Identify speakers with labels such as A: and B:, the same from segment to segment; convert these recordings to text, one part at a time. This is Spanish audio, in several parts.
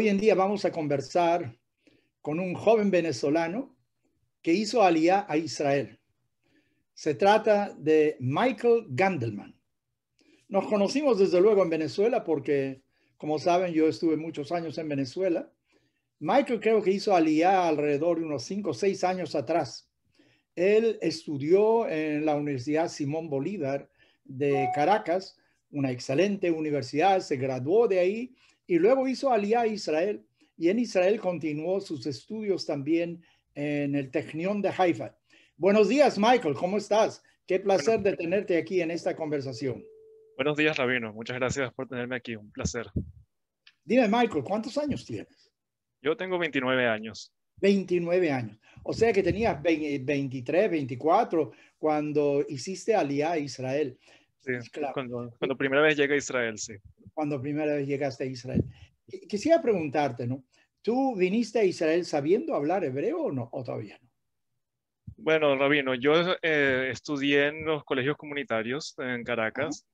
A: Hoy en día vamos a conversar con un joven venezolano que hizo alía a Israel. Se trata de Michael Gandelman. Nos conocimos desde luego en Venezuela porque, como saben, yo estuve muchos años en Venezuela. Michael creo que hizo alía alrededor de unos 5 o 6 años atrás. Él estudió en la Universidad Simón Bolívar de Caracas, una excelente universidad, se graduó de ahí y luego hizo Aliá a Israel y en Israel continuó sus estudios también en el Tecnión de Haifa. Buenos días, Michael, ¿cómo estás? Qué placer de tenerte aquí en esta conversación.
B: Buenos días, Rabino. Muchas gracias por tenerme aquí. Un placer.
A: Dime, Michael, ¿cuántos años tienes?
B: Yo tengo 29 años.
A: 29 años. O sea que tenías 23, 24 cuando hiciste aliá a Israel. Sí, claro. cuando,
B: cuando primera vez llega a Israel, sí
A: cuando primera vez llegaste a Israel. Quisiera preguntarte, ¿no? ¿Tú viniste a Israel sabiendo hablar hebreo o no? ¿O todavía no?
B: Bueno, Rabino, yo eh, estudié en los colegios comunitarios en Caracas.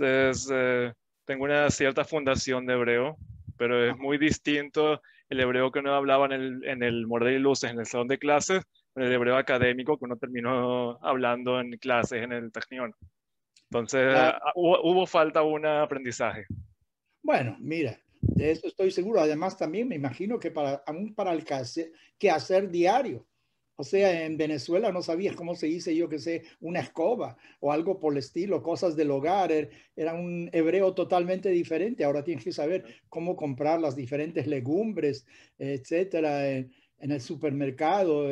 B: Eh, tengo una cierta fundación de hebreo, pero es muy distinto el hebreo que uno hablaba en el, en y Luces, en el salón de clases, el hebreo académico que uno terminó hablando en clases en el Tecnión. Entonces, ah. Ah, hubo, falta un aprendizaje.
A: Bueno, mira, de eso estoy seguro. Además, también me imagino que para, aún para el que hacer diario. O sea, en Venezuela no sabías cómo se dice, yo que sé, una escoba o algo por el estilo, cosas del hogar. Er, era un hebreo totalmente diferente. Ahora tienes que saber cómo comprar las diferentes legumbres, etcétera, en, el supermercado.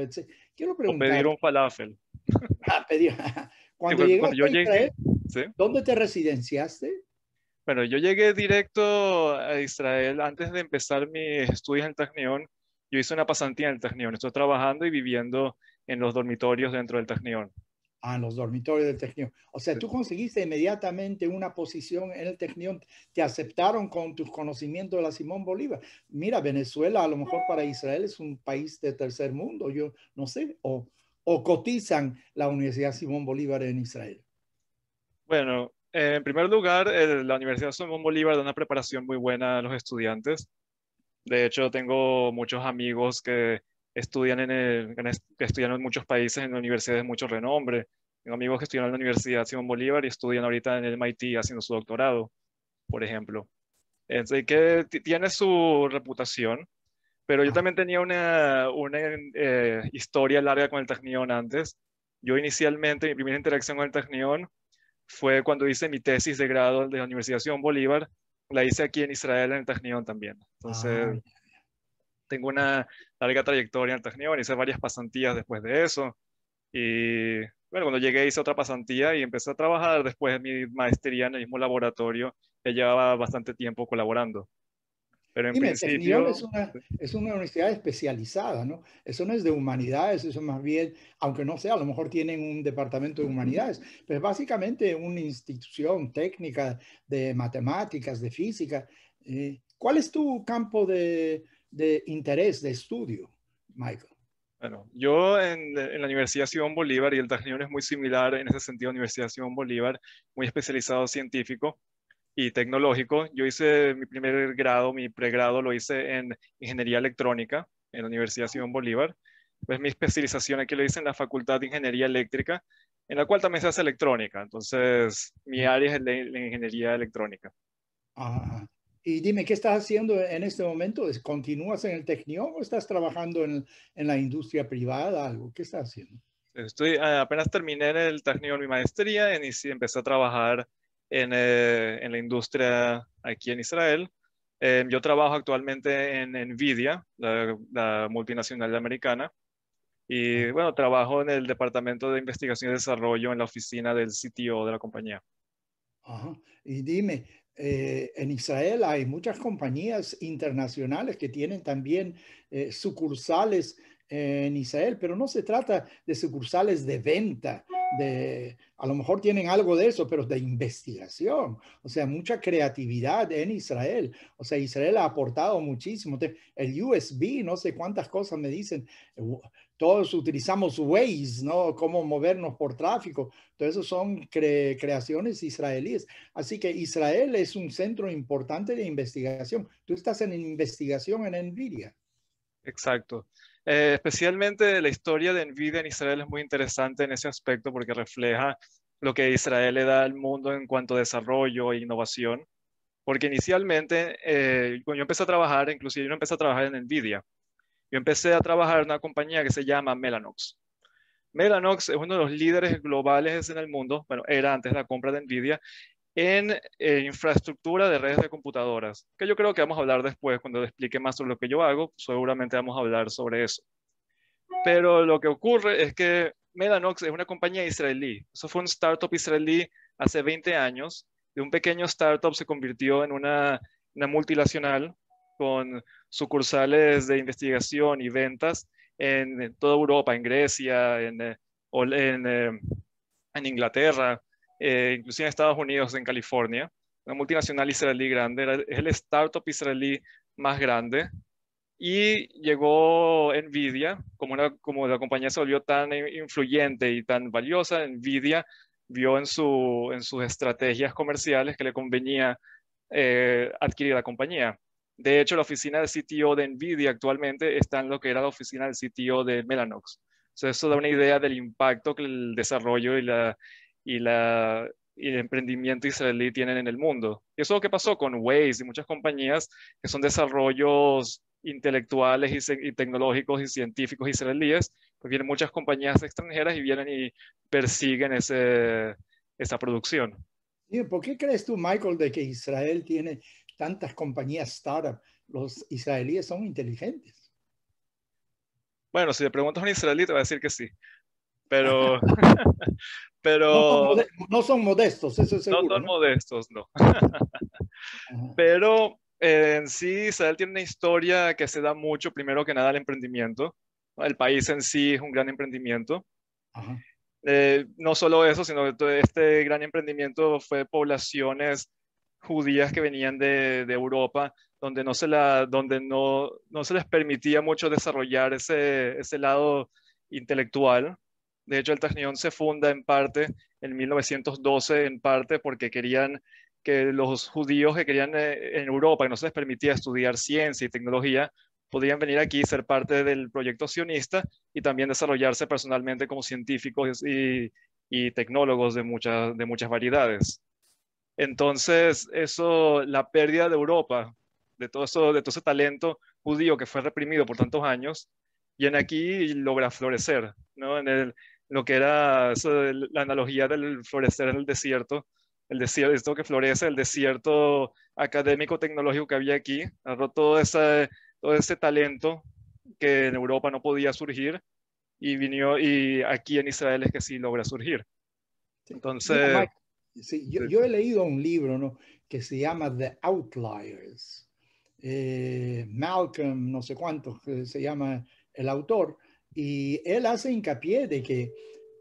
A: Quiero preguntar. O pedir
B: un falafel.
A: Ah, cuando, cuando yo llegué. ¿Dónde te residenciaste?
B: Bueno, yo llegué directo a Israel antes de empezar mis estudios en el Yo hice una pasantía en el Estoy trabajando y viviendo en los dormitorios dentro del Tecnión.
A: Ah, en los dormitorios del Tecnión. O sea, tú conseguiste inmediatamente una posición en el Tecnión. Te aceptaron con tus conocimientos de la Simón Bolívar. Mira, Venezuela a lo mejor para Israel es un país de tercer mundo. Yo no sé. o cotizan la Universidad Simón Bolívar en Israel.
B: Bueno, eh, en primer lugar, eh, la Universidad Simón Bolívar da una preparación muy buena a los estudiantes. De hecho, tengo muchos amigos que estudian en, que estudian en muchos países, en universidades de mucho renombre. Tengo amigos que estudian en la Universidad Simón Bolívar y estudian ahorita en el MIT haciendo su doctorado, por ejemplo. Así que tiene su reputación, pero yo también tenía una, una eh, historia larga con el Tecnión antes. Yo inicialmente, mi primera interacción con el Tecnión fue cuando hice mi tesis de grado de la Universidad Bolívar, la hice aquí en Israel, en el Tajnión también. Entonces, ah, tengo una larga trayectoria en el Tajnión, hice varias pasantías después de eso. Y bueno, cuando llegué hice otra pasantía y empecé a trabajar después de mi maestría en el mismo laboratorio, que llevaba bastante tiempo colaborando. Pero en Dime, principio... Es
A: una, es una, universidad especializada, ¿no? Eso no es de humanidades, eso más bien, aunque no sea, a lo mejor tienen un departamento de humanidades, pero es básicamente una institución técnica de matemáticas, de física. Eh, ¿Cuál es tu campo de, interés, de estudio, Michael?
B: Bueno, yo en, la Universidad Simón Bolívar, y el Tajnión es muy similar en ese sentido, Universidad Simón Bolívar, muy especializado científico, y tecnológico. Yo hice mi primer grado, mi pregrado lo hice en ingeniería electrónica en la Universidad Simón Bolívar. Pues mi especialización aquí lo hice en la Facultad de Ingeniería Eléctrica, en la cual también se hace electrónica. Entonces, mi área es la, ingeniería electrónica.
A: Y dime, ¿qué estás haciendo en este momento? ¿Continúas en el Tecnión o estás trabajando en, la industria privada? algo? ¿Qué estás haciendo?
B: Estoy, eh, apenas terminé el Tecnión, mi maestría, y empecé a trabajar eh, en, la industria aquí en Israel. Em, yo trabajo actualmente en NVIDIA, la, multinacional americana, y bueno, trabajo en el Departamento de Investigación y Desarrollo en la oficina del CTO de la compañía.
A: Ajá. Y dime, eh, en Israel hay muchas compañías internacionales que tienen también eh, sucursales en Israel, pero no se trata de sucursales de venta, de, a lo mejor tienen algo de eso, pero de investigación, o sea, mucha creatividad en Israel, o sea, Israel ha aportado muchísimo, el USB, no sé cuántas cosas me dicen, eh, todos utilizamos Waze, ¿no? Cómo movernos por tráfico. Todo eso son creaciones israelíes. Así que Israel es un centro importante de investigación. Tú estás en investigación en NVIDIA.
B: Exacto. Eh, especialmente la historia de Nvidia en Israel es muy interesante en ese aspecto porque refleja lo que Israel le da al mundo en cuanto a desarrollo e innovación. Porque inicialmente, eh, cuando yo empecé a trabajar, inclusive yo no empecé a trabajar en Nvidia, yo empecé a trabajar en una compañía que se llama Melanox Melanox es uno de los líderes globales en el mundo, bueno, era antes la compra de Nvidia, en eh, infraestructura de redes de computadoras, que yo creo que vamos a hablar después cuando explique más sobre lo que yo hago, seguramente vamos a hablar sobre eso. Pero lo que ocurre es que Medanox es una compañía israelí. Eso fue un startup israelí hace 20 años. De un pequeño startup se convirtió en una, una multinacional con sucursales de investigación y ventas en, toda Europa, en Grecia, en, eh, en, eh, en Inglaterra, eh, inclusive en Estados Unidos, en California. Una multinacional israelí grande, es el startup israelí más grande. Y llegó Nvidia, como, una, como la compañía se volvió tan influyente y tan valiosa, Nvidia vio en, su, en sus estrategias comerciales que le convenía eh, adquirir la compañía. De hecho, la oficina del CTO de NVIDIA actualmente está en lo que era la oficina del CTO de Melanox. eso da una idea del impacto que el desarrollo y la y, la, el emprendimiento israelí tienen en el mundo. Y eso es lo que pasó con Waze y muchas compañías que son desarrollos intelectuales y, tecnológicos y científicos israelíes, pues vienen muchas compañías extranjeras y vienen y persiguen ese, esa producción.
A: ¿Por qué crees tú, Michael, de que Israel tiene tantas compañías startup? Los israelíes son inteligentes.
B: Bueno, si le preguntas a un israelí, te va a decir que sí pero... pero
A: no, son modestos, eso es seguro. No son
B: modestos, no. pero eh, en sí, Israel tiene una historia que se da mucho, primero que nada, al emprendimiento. El país en sí es un gran emprendimiento. Eh, no solo eso, sino que todo este gran emprendimiento fue poblaciones judías que venían de, de Europa, donde, no se, la, donde no, no se les permitía mucho desarrollar ese, ese lado intelectual, de hecho, el tecnión se funda en parte en 1912, en parte porque querían que los judíos que querían eh, en Europa, que no se les permitía estudiar ciencia y tecnología, podían venir aquí y ser parte del proyecto sionista y también desarrollarse personalmente como científicos y, tecnólogos de muchas, de muchas variedades. Entonces, eso, la pérdida de Europa, de todo, eso, de todo ese talento judío que fue reprimido por tantos años, viene aquí y logra florecer. En el, lo que era la analogía del florecer en el desierto, el desierto que florece, el desierto académico tecnológico que había aquí, todo ese, todo ese talento que en Europa no podía surgir y vino y aquí en Israel es que sí logra surgir. Entonces,
A: sí, yo, he leído un libro ¿no? que se llama The Outliers. Eh, Malcolm, no sé cuánto eh, se llama el autor, y él hace hincapié de que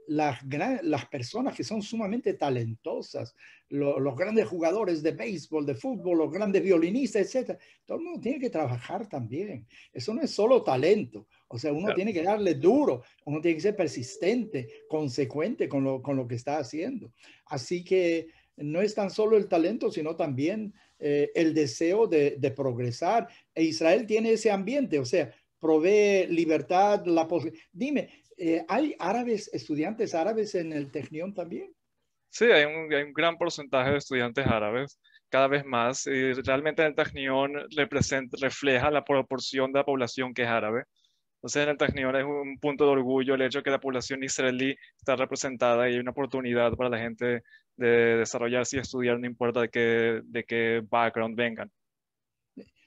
A: las, las personas que son sumamente talentosas, los grandes jugadores de béisbol, de fútbol, los grandes violinistas, etc., todo el mundo tiene que trabajar también. Eso no es solo talento. O sea, uno tiene que darle duro, uno tiene que ser persistente, consecuente con lo, que está haciendo. Así que no es tan solo el talento, sino también eh, el deseo de, de, progresar. E Israel tiene ese ambiente, o sea, provee libertad, la Dime, eh, ¿hay árabes, estudiantes árabes en el Tecnión también?
B: Sí, hay un, gran porcentaje de estudiantes árabes, cada vez más. realmente el Tecnión refleja la proporción de la población que es árabe. Entonces, en el Tecnión es un punto de orgullo el hecho de que la población israelí está representada y hay una oportunidad para la gente de desarrollarse y estudiar, no importa de qué, de qué background vengan.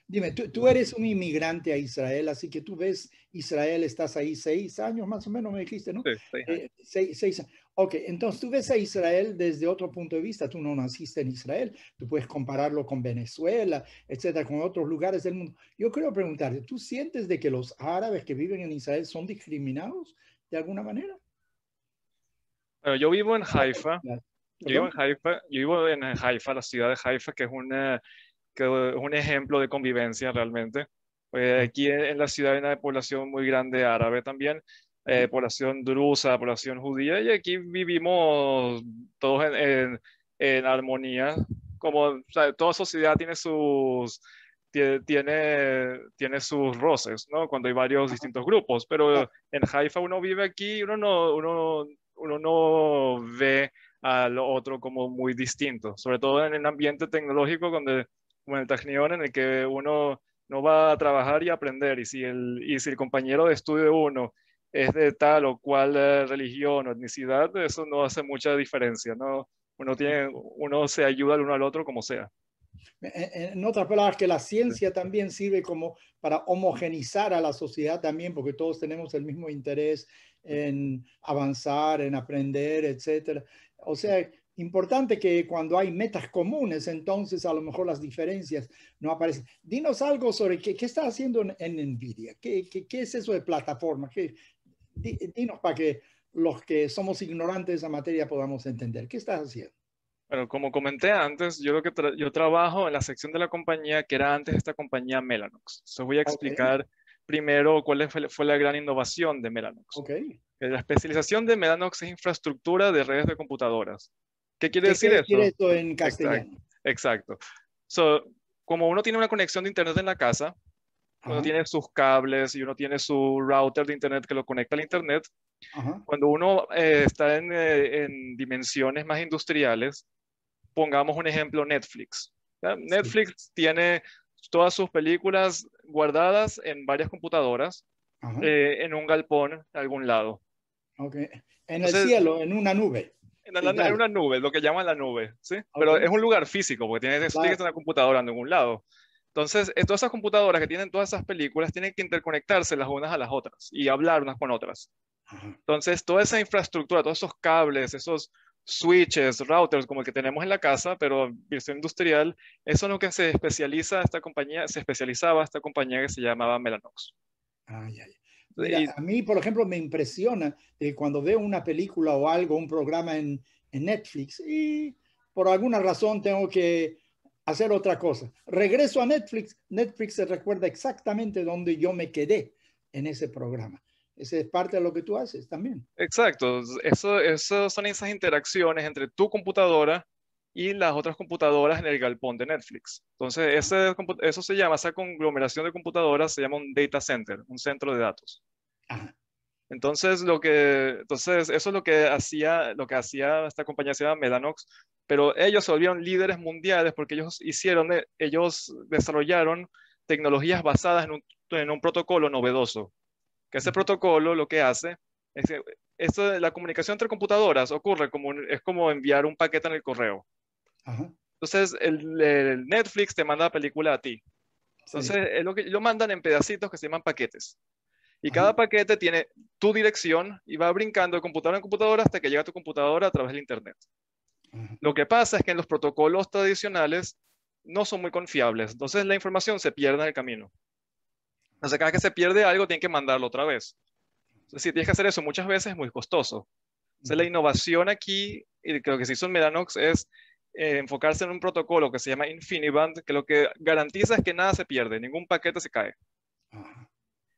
A: Dime, tú, eres un inmigrante a Israel, así que tú ves Israel, estás ahí seis años más o menos, me dijiste, ¿no? Sí, seis, años. Eh, seis, Ok, entonces tú ves a Israel desde otro punto de vista, tú no naciste en Israel, tú puedes compararlo con Venezuela, etcétera, con otros lugares del mundo. Yo quiero preguntarte, ¿tú sientes de que los árabes que viven en Israel son discriminados de alguna manera?
B: yo vivo en Haifa. Yo vivo en Haifa, yo vivo en Haifa, la ciudad de Haifa, que es una que es un ejemplo de convivencia realmente. Pues, aquí en, la ciudad hay una población muy grande árabe también, eh, población drusa, población judía, y aquí vivimos todos en, en, armonía. Como toda sociedad tiene sus, tiene, tiene sus roces, ¿no? Cuando hay varios distintos grupos, pero en Haifa uno vive aquí, uno no, uno, uno no ve al otro como muy distinto, sobre todo en el ambiente tecnológico donde como en el en el que uno no va a trabajar y aprender. Y si el, y si el compañero de estudio de uno es de tal o cual eh, religión o etnicidad, eso no hace mucha diferencia. ¿no? Uno, tiene, uno se ayuda el uno al otro como sea.
A: Eh, eh, en otras palabras, que la ciencia también sirve como para homogenizar a la sociedad también, porque todos tenemos el mismo interés en avanzar, en aprender, etcétera. O sea, Importante que cuando hay metas comunes, entonces a lo mejor las diferencias no aparecen. Dinos algo sobre qué, qué está haciendo en, NVIDIA, ¿Qué, qué, qué, es eso de plataforma. dinos para que los que somos ignorantes de esa materia podamos entender. ¿Qué estás haciendo?
B: Bueno, como comenté antes, yo, lo que yo trabajo en la sección de la compañía que era antes esta compañía Melanox. os voy a explicar primero cuál fue la gran innovación de Melanox. La especialización de Melanox es infraestructura de redes de computadoras. ¿Qué quiere decir esto?
A: en castellano?
B: Exacto. como uno tiene una conexión de internet en la casa, uno tiene sus cables y uno tiene su router de internet que lo conecta al internet, cuando uno eh, está eh, en, dimensiones más industriales, pongamos un ejemplo Netflix. Netflix tiene todas sus películas guardadas en varias computadoras, eh, en un galpón, de algún lado.
A: Okay. En el cielo, en una nube. En Atlanta hay una
B: nube, lo que llaman la nube, ¿sí? Ah, pero es un lugar físico, porque tienes, claro. en una computadora en algún lado. Entonces, eh, todas esas computadoras que tienen todas esas películas tienen que interconectarse las unas a las otras y hablar unas con otras. Entonces, toda esa infraestructura, todos esos cables, esos switches, routers como el que tenemos en la casa, pero versión industrial, eso es lo que se especializa esta compañía, se especializaba esta compañía que se llamaba Melanox. Ay, ah, ay, a
A: mí, por ejemplo, me impresiona que cuando veo una película o algo, un programa en, Netflix y por alguna razón tengo que hacer otra cosa. Regreso a Netflix, Netflix se recuerda exactamente dónde yo me quedé en ese programa. Esa es parte de lo que tú haces también.
B: Exacto, eso, eso son esas interacciones entre tu computadora y las otras computadoras en el galpón de Netflix. Entonces, ese, eso se llama, esa conglomeración de computadoras se llama un data center, un centro de datos. Entonces, lo que, entonces, eso es lo que hacía, lo que hacía esta compañía, se llama Medanox, pero ellos se volvieron líderes mundiales porque ellos hicieron, eh, ellos desarrollaron tecnologías basadas en un, protocolo novedoso. Que ese protocolo lo que hace es que eh, esto, la comunicación entre computadoras ocurre como, es como enviar un paquete en el correo. Entonces, el, Netflix te manda la película a ti. Entonces, lo, mandan en pedacitos que se llaman paquetes. Y cada paquete tiene tu dirección y va brincando de computadora en computadora hasta que llega a tu computadora a través del Internet. Lo que pasa es que en los protocolos tradicionales no son muy confiables. Entonces, la información se pierde en el camino. Entonces, cada vez que se pierde algo, tienen que mandarlo otra vez. Entonces, si tienes que hacer eso muchas veces, es muy costoso. Entonces, la innovación aquí, y creo que se hizo en Medanox, es eh, enfocarse en un protocolo que se llama InfiniBand, que lo que garantiza es que nada se pierde, ningún paquete se cae.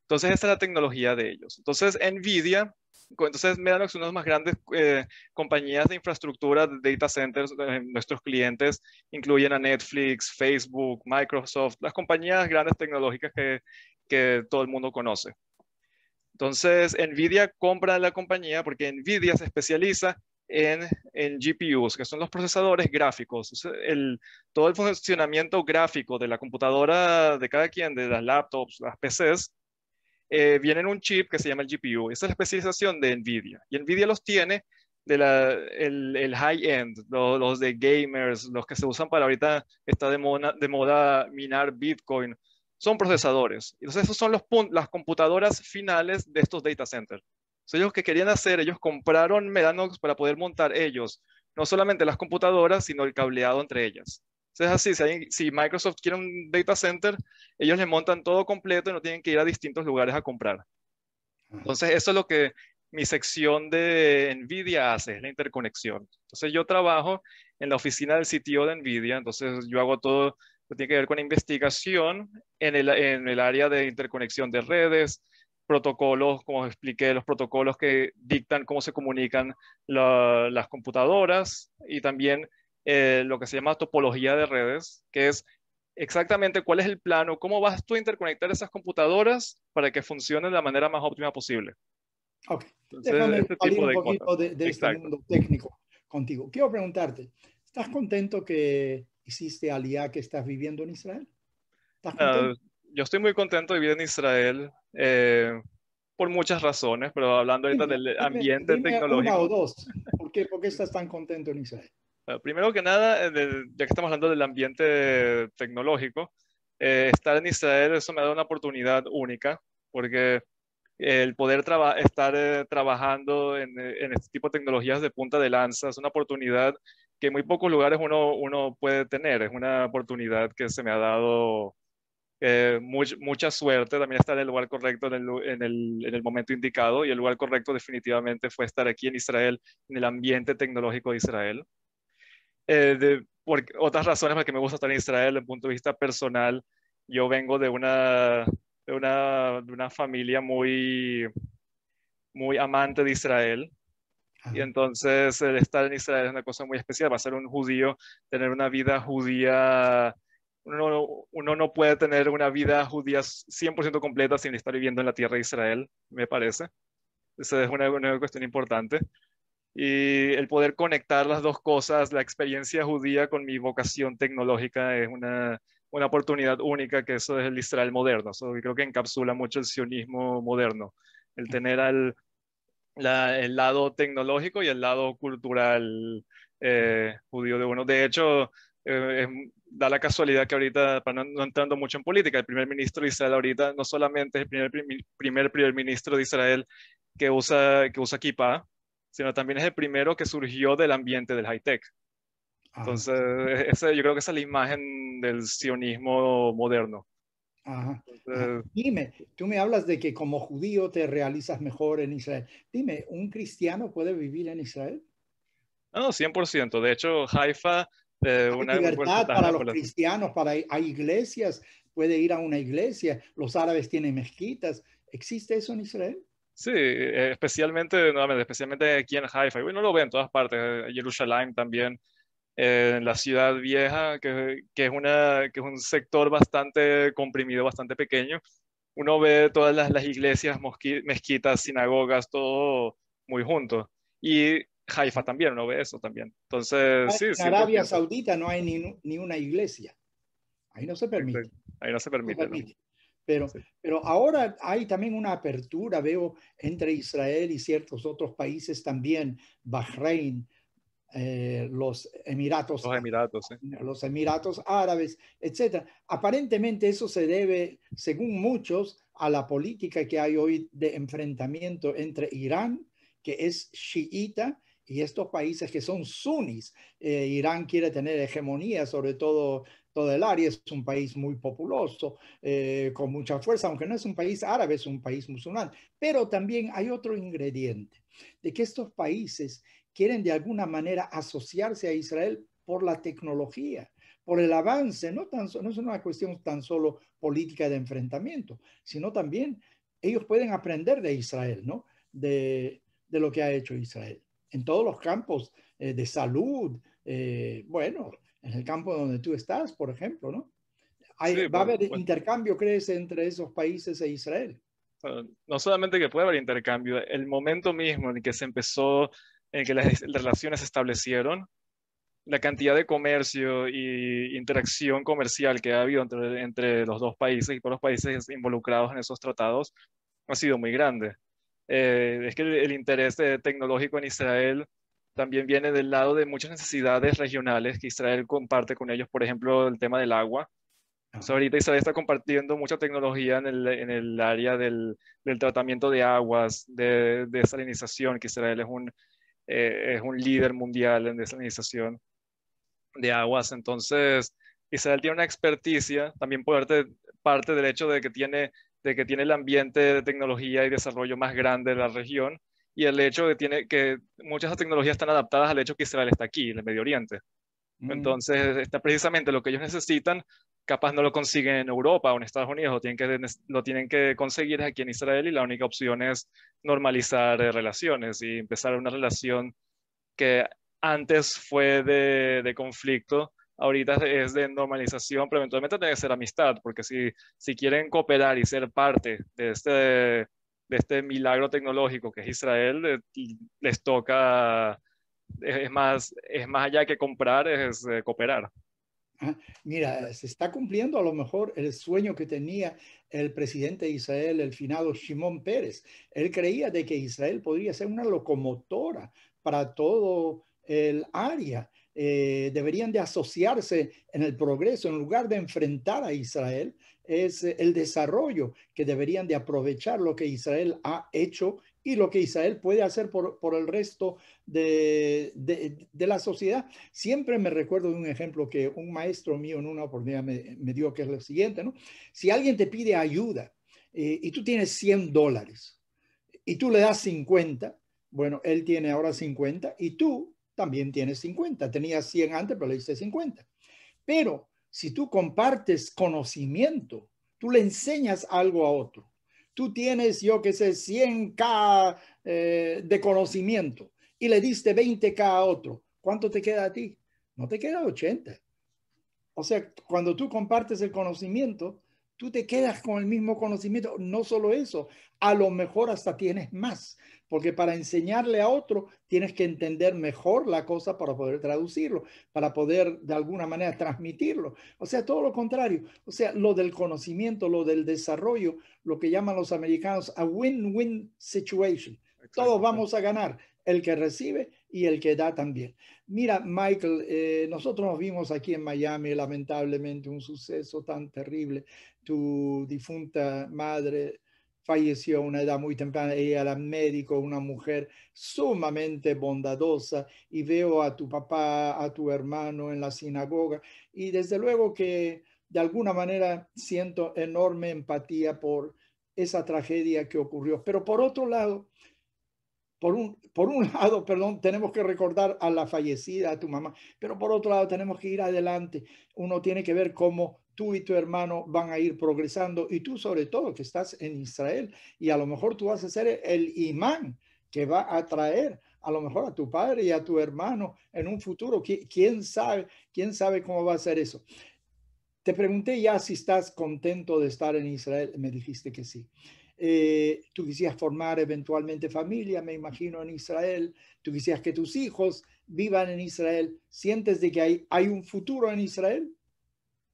B: Entonces, esta es la tecnología de ellos. Entonces, NVIDIA, entonces Medanox es una de las más grandes eh, compañías de infraestructura, de data centers, eh, nuestros clientes incluyen a Netflix, Facebook, Microsoft, las compañías grandes tecnológicas que, que todo el mundo conoce. Entonces, NVIDIA compra la compañía porque NVIDIA se especializa en, en GPUs, que son los procesadores gráficos. todo el funcionamiento gráfico de la computadora de cada quien, de las laptops, las PCs, eh, viene en un chip que se llama el GPU. Esa es la especialización de NVIDIA. Y NVIDIA los tiene de la el, high-end, los, de gamers, los que se usan para ahorita, está de moda, de moda minar Bitcoin, son procesadores. Entonces, esos son los las computadoras finales de estos data centers. Entonces, ellos que querían hacer, ellos compraron Medanox para poder montar ellos, no solamente las computadoras, sino el cableado entre ellas. Entonces, así, si, Microsoft quiere un data center, ellos le montan todo completo y no tienen que ir a distintos lugares a comprar. Entonces, eso es lo que mi sección de NVIDIA hace, es la interconexión. Entonces, yo trabajo en la oficina del sitio de NVIDIA, entonces yo hago todo lo que tiene que ver con investigación en el, en el área de interconexión de redes, protocolos, como expliqué, los protocolos que dictan cómo se comunican las computadoras y también eh, lo que se llama topología de redes, que es exactamente cuál es el plano, cómo vas tú a interconectar esas computadoras para que funcionen de la manera más óptima posible.
A: Ok, Entonces, este poquito de, este mundo técnico contigo. Quiero preguntarte, ¿estás contento que hiciste IA que estás viviendo en Israel? ¿Estás ah, contento?
B: yo estoy muy contento de vivir en Israel eh, por muchas razones, pero hablando ahorita del ambiente tecnológico. o
A: dos. ¿Por qué, estás tan contento en Israel?
B: Eh, primero que nada, eh, ya que estamos hablando del ambiente tecnológico, estar en Israel eso me da una oportunidad única, porque el poder estar trabajando en, este tipo de tecnologías de punta de lanza es una oportunidad que en muy pocos lugares uno, uno puede tener, es una oportunidad que se me ha dado eh, mucha suerte, también estar en el lugar correcto, en el, momento indicado, y el lugar correcto definitivamente fue estar aquí en Israel, en el ambiente tecnológico de Israel. Eh, por otras razones por las que me gusta estar en Israel, desde el punto de vista personal, yo vengo de una, de una, familia muy, muy amante de Israel, y entonces el estar en Israel es una cosa muy especial. Va ser un judío, tener una vida judía uno, no puede tener una vida judía 100% completa sin estar viviendo en la tierra de Israel, me parece. Esa es una, cuestión importante. Y el poder conectar las dos cosas, la experiencia judía con mi vocación tecnológica, es una, oportunidad única que eso es el Israel moderno. creo que encapsula mucho el sionismo moderno. El mm. tener al, el lado tecnológico y el lado cultural eh, judío de uno. De hecho, eh, es da la casualidad que ahorita, para no, entrando mucho en política, el primer ministro de Israel ahorita no solamente es el primer, primer, primer ministro de Israel que usa, que usa kippah, sino también es el primero que surgió del ambiente del high-tech. Ah. Entonces, yo creo que esa es la imagen del sionismo moderno.
A: Dime, tú me hablas de que como judío te realizas mejor en Israel. Dime, ¿un cristiano puede vivir en Israel?
B: No, 100%. De hecho, Haifa eh, una libertad para los
A: cristianos, para eh, hay iglesias, puede ir a una iglesia, los árabes tienen mezquitas. ¿Existe eso en Israel?
B: Sí, eh, especialmente, nuevamente, especialmente aquí en Haifa. Bueno, lo ve en todas partes, Jerusalén también, en la ciudad vieja, que, que, es una, que es un sector bastante comprimido, bastante pequeño. Uno ve todas las, iglesias, mezquitas, sinagogas, todo muy junto. Y Haifa también, uno ve eso también. Entonces, En Arabia pues,
A: Saudita no hay ni, una iglesia. Ahí no se permite.
B: ahí no se permite.
A: Pero, pero ahora hay también una apertura, veo, entre Israel y ciertos otros países también, Bahrein, eh, los Emiratos, los Emiratos, los Emiratos Árabes, etc. Aparentemente eso se debe, según muchos, a la política que hay hoy de enfrentamiento entre Irán, que es chiita, y estos países que son sunnis, eh, Irán quiere tener hegemonía, sobre todo todo el área, es un país muy populoso, eh, con mucha fuerza, aunque no es un país árabe, es un país musulmán. Pero también hay otro ingrediente, de que estos países quieren de alguna manera asociarse a Israel por la tecnología, por el avance, no, tan, no es una cuestión tan solo política de enfrentamiento, sino también ellos pueden aprender de Israel, ¿no? de lo que ha hecho Israel en todos los campos eh, de salud, eh, bueno, en el campo donde tú estás, por ejemplo, ¿no? Hay, ¿Va a haber intercambio, crees, entre esos países e Israel?
B: Ah, no solamente que puede haber intercambio, el momento mismo en que se empezó, en que las relaciones se establecieron, la cantidad de comercio e interacción comercial que ha habido entre, entre los dos países y por los países involucrados en esos tratados ha sido muy grande. Eh, es que el, interés eh, tecnológico en Israel también viene del lado de muchas necesidades regionales que Israel comparte con ellos, por ejemplo, el tema del agua. ahorita Israel está compartiendo mucha tecnología en el, en el área del, del, tratamiento de aguas, de, de desalinización, que Israel es un, eh, es un líder mundial en desalinización de aguas. Entonces, Israel tiene una experticia, también por parte, parte del hecho de que tiene de que tiene el ambiente de tecnología y desarrollo más grande de la región y el hecho de que, tiene, que muchas tecnologías están adaptadas al hecho que Israel está aquí, en el Medio Oriente. Mm. Entonces, está precisamente lo que ellos necesitan, capaz no lo consiguen en Europa o en Estados Unidos, lo tienen que, conseguir aquí en Israel y la única opción es normalizar eh, relaciones y empezar una relación que antes fue de conflicto ahorita es de normalización, pero eventualmente tiene que ser amistad, porque si, si quieren cooperar y ser parte de este, de este milagro tecnológico que es Israel, eh, les toca, es más, es más allá que comprar, es eh, cooperar.
A: Ah, mira, se está cumpliendo a lo mejor el sueño que tenía el presidente de Israel, el finado Shimon Pérez. Él creía de que Israel podría ser una locomotora para todo el área eh, deberían de asociarse en el progreso, en lugar de enfrentar a Israel, es eh, el desarrollo que deberían de aprovechar lo que Israel ha hecho y lo que Israel puede hacer por, el resto de, la sociedad. Siempre me recuerdo de un ejemplo que un maestro mío en una oportunidad me, dio, que es lo siguiente, ¿no? Si alguien te pide ayuda eh, y tú tienes 100 dólares y tú le das 50, bueno, él tiene ahora 50 y tú también tienes 50. tenía 100 antes, pero le diste 50. Pero si tú compartes conocimiento, tú le enseñas algo a otro. Tú tienes, yo qué sé, 100K eh, de conocimiento y le diste 20K a otro. ¿Cuánto te queda a ti? No te queda 80. O sea, cuando tú compartes el conocimiento, tú te quedas con el mismo conocimiento. No solo eso, a lo mejor hasta tienes más, porque para enseñarle a otro tienes que entender mejor la cosa para poder traducirlo, para poder de alguna manera transmitirlo. O sea, todo lo contrario. O sea, lo del conocimiento, lo del desarrollo, lo que llaman los americanos a win-win situation. Todos vamos a ganar, el que recibe y el que da también. Mira, Michael, eh, nosotros nos vimos aquí en Miami, lamentablemente, un suceso tan terrible. Tu difunta madre falleció a una edad muy temprana, ella era médico, una mujer sumamente bondadosa y veo a tu papá, a tu hermano en la sinagoga y desde luego que de alguna manera siento enorme empatía por esa tragedia que ocurrió. Pero por otro lado, por un, por un lado, perdón, tenemos que recordar a la fallecida, a tu mamá, pero por otro lado tenemos que ir adelante. Uno tiene que ver cómo tú y tu hermano van a ir progresando y tú sobre todo que estás en Israel y a lo mejor tú vas a ser el imán que va a traer a lo mejor a tu padre y a tu hermano en un futuro. ¿Quién sabe? ¿Quién sabe cómo va a ser eso? Te pregunté ya si estás contento de estar en Israel. Me dijiste que sí. Eh, tú quisieras formar eventualmente familia, me imagino, en Israel, tú quisieras que tus hijos vivan en Israel, ¿sientes de que hay, hay un futuro en Israel?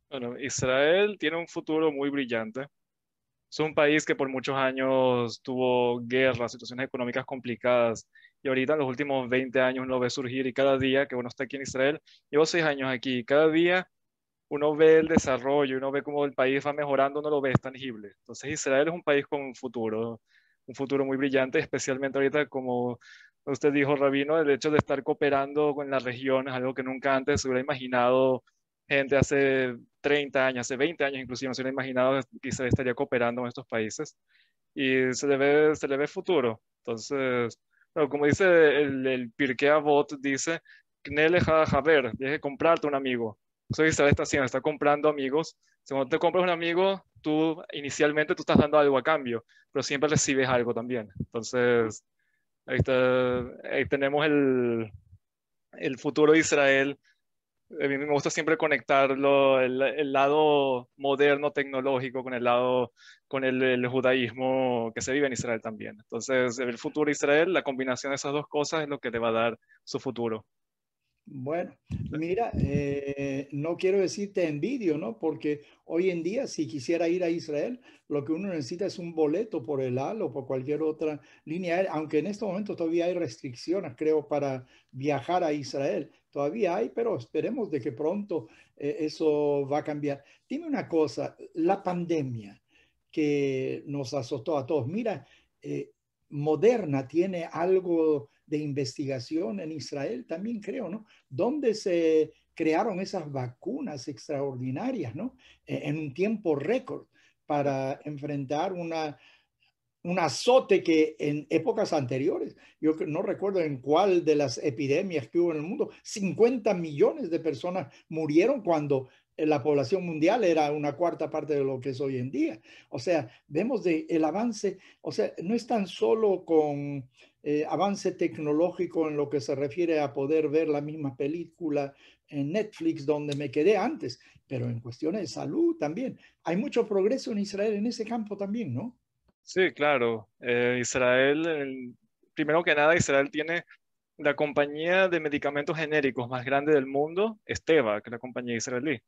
B: Bueno, Israel tiene un futuro muy brillante. Es un país que por muchos años tuvo guerras, situaciones económicas complicadas, y ahorita en los últimos 20 años lo ve surgir y cada día que uno está aquí en Israel, llevo seis años aquí, cada día uno ve el desarrollo, uno ve cómo el país va mejorando, uno lo ve, tangible. Entonces Israel es un país con un futuro, un futuro muy brillante, especialmente ahorita como usted dijo, Rabino, el hecho de estar cooperando con la región es algo que nunca antes se hubiera imaginado gente hace 30 años, hace 20 años inclusive, no se hubiera imaginado que Israel estaría cooperando con estos países y se le ve, se le ve futuro. Entonces, como dice el, el Pirkei Avot, dice, Knele Haber, deje comprarte un amigo eso está haciendo, está comprando amigos. Si cuando te compras un amigo, tú inicialmente tú estás dando algo a cambio, pero siempre recibes algo también. Entonces, ahí, tenemos el, el, futuro de Israel. A mí me gusta siempre conectarlo, el, el lado moderno tecnológico con el lado, con el, el, judaísmo que se vive en Israel también. Entonces, el futuro de Israel, la combinación de esas dos cosas es lo que te va a dar su futuro.
A: Bueno, mira, eh, no quiero decirte envidio, ¿no? Porque hoy en día, si quisiera ir a Israel, lo que uno necesita es un boleto por el AL o por cualquier otra línea aunque en este momento todavía hay restricciones, creo, para viajar a Israel. Todavía hay, pero esperemos de que pronto eh, eso va a cambiar. Dime una cosa, la pandemia que nos azotó a todos, mira, eh, Moderna tiene algo de investigación en Israel también creo, ¿no? Dónde se crearon esas vacunas extraordinarias, ¿no? E-, en un tiempo récord para enfrentar una, un azote que en épocas anteriores, yo no recuerdo en cuál de las epidemias que hubo en el mundo, 50 millones de personas murieron cuando eh, la población mundial era una cuarta parte de lo que es hoy en día. O sea, vemos de el avance, o sea, no es tan solo con eh, avance tecnológico en lo que se refiere a poder ver la misma película en Netflix donde me quedé antes, pero en cuestiones de salud también. Hay mucho progreso en Israel en ese campo también, ¿no?
B: Sí, claro. Eh, Israel, primero que nada, Israel tiene la compañía de medicamentos genéricos más grande del mundo, Esteva, que es la compañía israelí.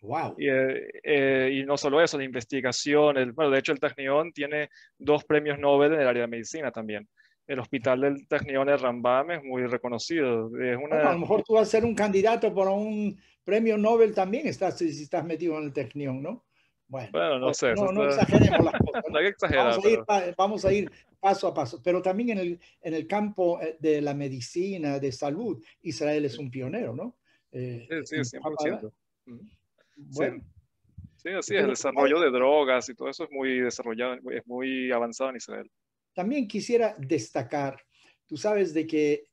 B: Wow. Eh, eh, y, no solo eso, de investigación. bueno, de hecho, el Technion tiene dos premios Nobel en el área de medicina también. El hospital del Technion de Rambam es muy reconocido. Es una... a lo mejor
A: tú vas a ser un candidato para un premio Nobel también, estás, si estás metido en el Technion, ¿no? Bueno, no sé. No, exageremos las
B: cosas. ¿no? exagerar,
A: vamos, a ir, paso a paso. Pero también en el, en el campo eh, de la medicina, de salud, Israel es un pionero, ¿no?
B: Eh, sí, sí, 100%. Sí, así es. El desarrollo de drogas y todo eso es muy desarrollado, es muy avanzado en Israel.
A: También quisiera destacar, tú sabes de que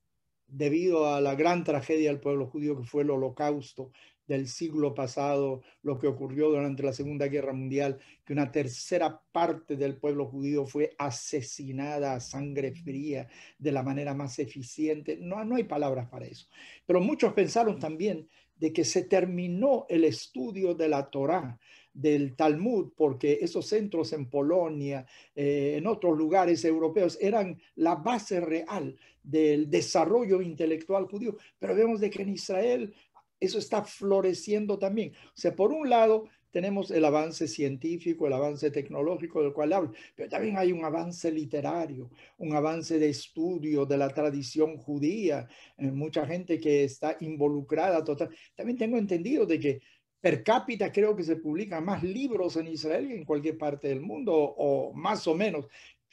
A: debido a la gran tragedia del pueblo judío que fue el holocausto del siglo pasado, lo que ocurrió durante la Segunda Guerra Mundial, que una tercera parte del pueblo judío fue asesinada a sangre fría de la manera más eficiente. No, no hay palabras para eso. Pero muchos pensaron también de que se terminó el estudio de la Torá, del Talmud, porque esos centros en Polonia, eh, en otros lugares europeos, eran la base real del desarrollo intelectual judío. Pero vemos de que en Israel eso está floreciendo también. O sea, por un lado, tenemos el avance científico, el avance tecnológico del cual hablo, pero también hay un avance literario, un avance de estudio de la tradición judía, eh, mucha gente que está involucrada total. También tengo entendido de que per cápita creo que se publican más libros en Israel que en cualquier parte del mundo, o, más o menos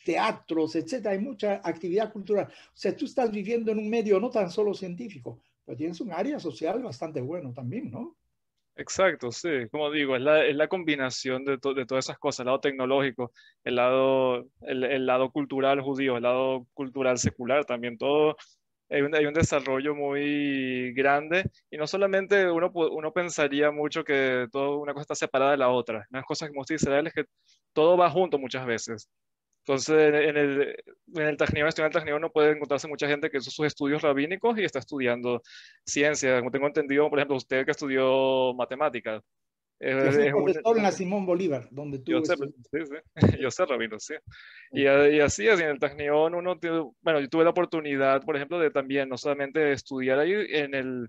A: teatros, etcétera, hay mucha actividad cultural. O sea, tú estás viviendo en un medio no tan solo científico, pero tienes un área social bastante bueno también, ¿no?
B: Exacto, sí, como digo, es la, combinación de, de, todas esas cosas, el lado tecnológico, el lado, el, lado cultural judío, el lado cultural secular también, todo, hay un, hay un, desarrollo muy grande y no solamente uno, uno pensaría mucho que todo, una cosa está separada de la otra, una las cosas que hemos Israel es que todo va junto muchas veces, entonces, en el, en el Tajnión, estudiante puede encontrarse mucha gente que hizo sus estudios rabínicos y está estudiando ciencias. Como tengo entendido, por ejemplo, usted que estudió matemáticas. Es, es profesor en la
A: Simón Bolívar, donde tú... Yo sé, sí, sí.
B: Yo sé rabino, sí. Eh, y, así, así, en el Tajnión uno... Bueno, yo tuve la oportunidad, por ejemplo, de también no solamente estudiar ahí en el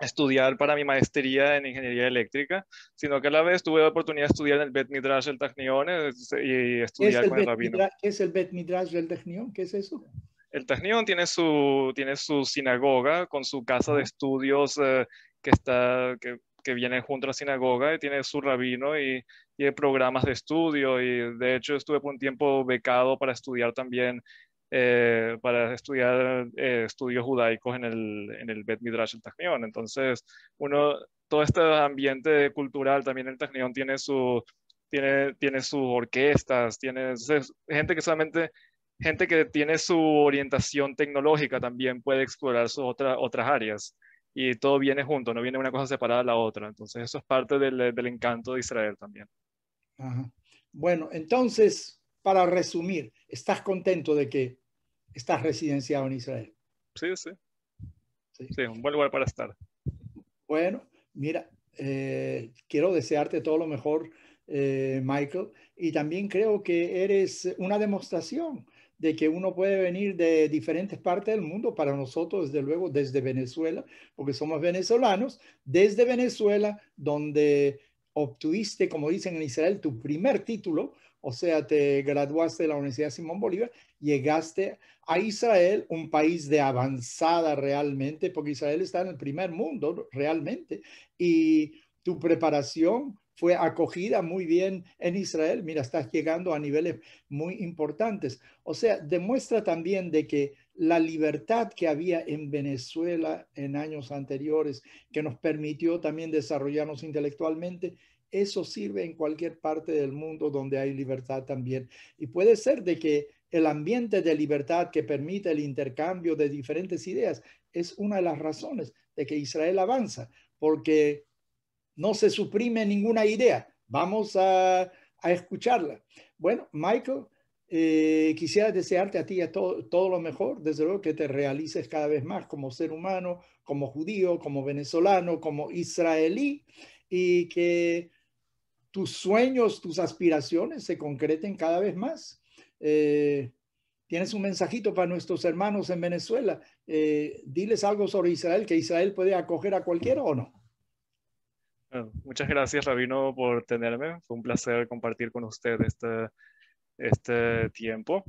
B: estudiar para mi maestría en ingeniería eléctrica, sino que a la vez tuve la oportunidad de estudiar en el Bet Midrash del Tajnión eh, eh, y estudiar ¿Es con el, rabino.
A: ¿Qué es el Bet Midrash del Tajnión? ¿Qué es eso?
B: El Tajnión tiene su, tiene su sinagoga con su casa de estudios eh, que, está, que, que viene junto a la sinagoga y tiene su rabino y, tiene programas de estudio y de hecho estuve por un tiempo becado para estudiar también eh, para estudiar eh, estudios judaicos en el, en el Bet Midrash el Tajnión. Entonces, uno, todo este ambiente cultural también el Tajnión tiene, su, tiene, tiene sus orquestas, tiene gente que solamente, gente que tiene su orientación tecnológica también puede explorar sus otras áreas. Y todo viene junto, no viene una cosa separada de la otra. Entonces, eso es parte del, encanto de Israel también.
A: Bueno, entonces, para resumir, ¿estás contento de que estás residenciado en Israel?
B: Sí, sí. Sí, un buen lugar para estar.
A: Bueno, mira, eh, quiero desearte todo lo mejor, eh, Michael, y también creo que eres una demostración de que uno puede venir de diferentes partes del mundo, para nosotros, desde luego, desde Venezuela, porque somos venezolanos, desde Venezuela, donde obtuviste, como dicen en Israel, tu primer título o sea, te graduaste de la Universidad Simón Bolívar, llegaste a Israel, un país de avanzada realmente, porque Israel está en el primer mundo realmente, y tu preparación fue acogida muy bien en Israel. Mira, estás llegando a niveles muy importantes. O sea, demuestra también de que la libertad que había en Venezuela en años anteriores, que nos permitió también desarrollarnos intelectualmente, eso sirve en cualquier parte del mundo donde hay libertad también. Y puede ser de que el ambiente de libertad que permite el intercambio de diferentes ideas es una de las razones de que Israel avanza, porque no se suprime ninguna idea. Vamos a, escucharla. Bueno, Michael, eh, quisiera desearte a ti a todo, todo lo mejor, desde luego que te realices cada vez más como ser humano, como judío, como venezolano, como israelí, y que tus sueños, tus aspiraciones se concreten cada vez más. Eh, tienes un mensajito para nuestros hermanos en Venezuela. Eh, diles algo sobre Israel, que Israel puede acoger a cualquiera o no.
B: muchas gracias, Rabino, por tenerme. Fue un placer compartir con usted este, este tiempo.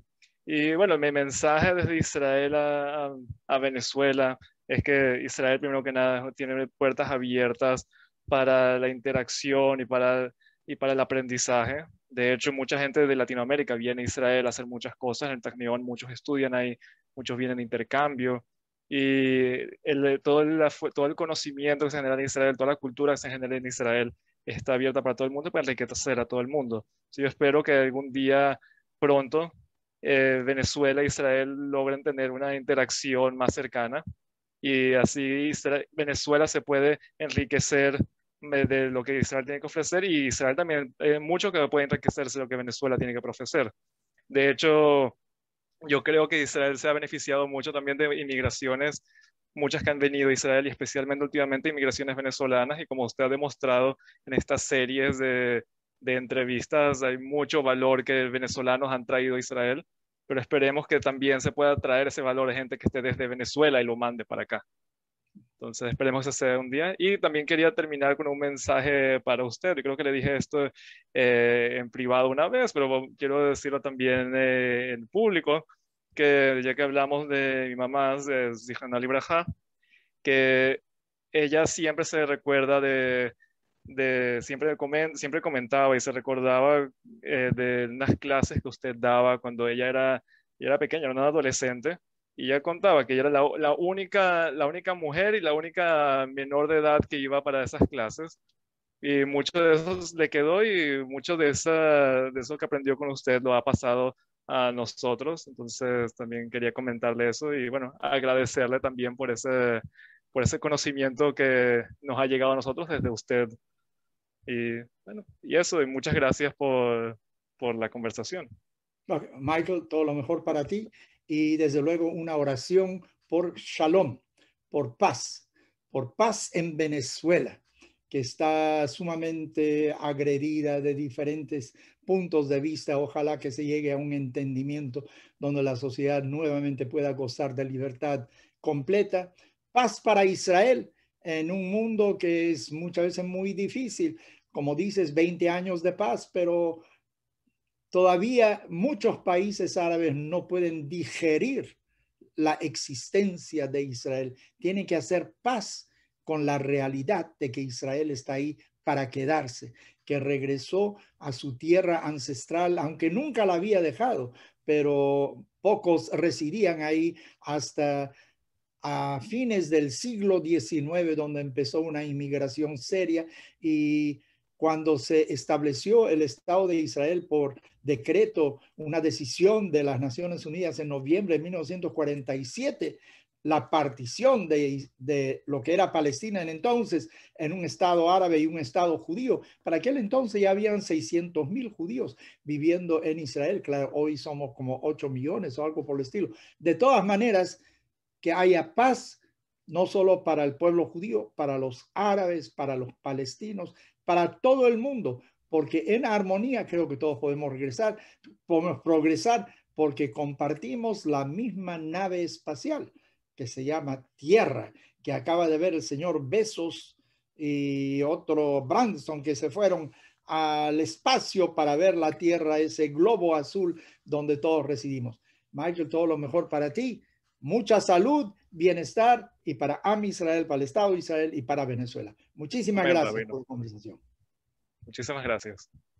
B: Y bueno, mi mensaje desde Israel a, a, Venezuela es que Israel, primero que nada, tiene puertas abiertas para la interacción y para y para el aprendizaje. De hecho, mucha gente de Latinoamérica viene a Israel a hacer muchas cosas. En el Tecnión muchos estudian ahí, muchos vienen de intercambio. Y todo, el, todo el conocimiento que se genera en Israel, toda la cultura que se genera en Israel, está abierta para todo el mundo y para enriquecer a todo el mundo. yo espero que algún día pronto eh, Venezuela e Israel logren tener una interacción más cercana y así Venezuela se puede enriquecer de lo que Israel tiene que ofrecer y Israel también eh, mucho que puede enriquecerse de lo que Venezuela tiene que ofrecer. De hecho, yo creo que Israel se ha beneficiado mucho también de inmigraciones, muchas que han venido a Israel y especialmente últimamente inmigraciones venezolanas y como usted ha demostrado en estas series de, de entrevistas, hay mucho valor que venezolanos han traído a Israel, pero esperemos que también se pueda traer ese valor de gente que esté desde Venezuela y lo mande para acá. Entonces esperemos que sea un día. Y también quería terminar con un mensaje para usted. Yo creo que le dije esto eh, en privado una vez, pero quiero decirlo también eh, en público, que ya que hablamos de mi mamá, de Zihan Libraja, que ella siempre se recuerda de, siempre, siempre comentaba y se recordaba eh, de unas clases que usted daba cuando ella era, ella era pequeña, era una adolescente, y ella contaba que ella era la, única, la única mujer y la única menor de edad que iba para esas clases. Y mucho de eso le quedó y mucho de, esa, eso que aprendió con usted lo ha pasado a nosotros. Entonces también quería comentarle eso y bueno, agradecerle también por ese, por ese conocimiento que nos ha llegado a nosotros desde usted. Y bueno, y eso, y muchas gracias por, por la conversación.
A: Michael, todo lo mejor para ti y desde luego una oración por shalom, por paz, por paz en Venezuela, que está sumamente agredida de diferentes puntos de vista. Ojalá que se llegue a un entendimiento donde la sociedad nuevamente pueda gozar de libertad completa. Paz para Israel en un mundo que es muchas veces muy difícil. Como dices, 20 años de paz, pero Todavía muchos países árabes no pueden digerir la existencia de Israel. Tienen que hacer paz con la realidad de que Israel está ahí para quedarse, que regresó a su tierra ancestral, aunque nunca la había dejado, pero pocos residían ahí hasta a fines del siglo XIX, donde empezó una inmigración seria y cuando se estableció el Estado de Israel por decreto, una decisión de las Naciones Unidas en noviembre de 1947, la partición de, lo que era Palestina en entonces en un Estado árabe y un Estado judío. Para aquel entonces ya habían 600 mil judíos viviendo en Israel. Claro, hoy somos como 8 millones o algo por el estilo. De todas maneras, que haya paz no solo para el pueblo judío, para los árabes, para los palestinos, para todo el mundo, porque en armonía creo que todos podemos regresar, podemos progresar porque compartimos la misma nave espacial que se llama Tierra, que acaba de ver el señor Besos y otro Branson que se fueron al espacio para ver la Tierra, ese globo azul donde todos residimos. Michael, todo lo mejor para ti mucha salud, bienestar y para AMI Israel, para el Estado de Israel y para Venezuela. Muchísimas gracias por la conversación.
B: Muchísimas gracias.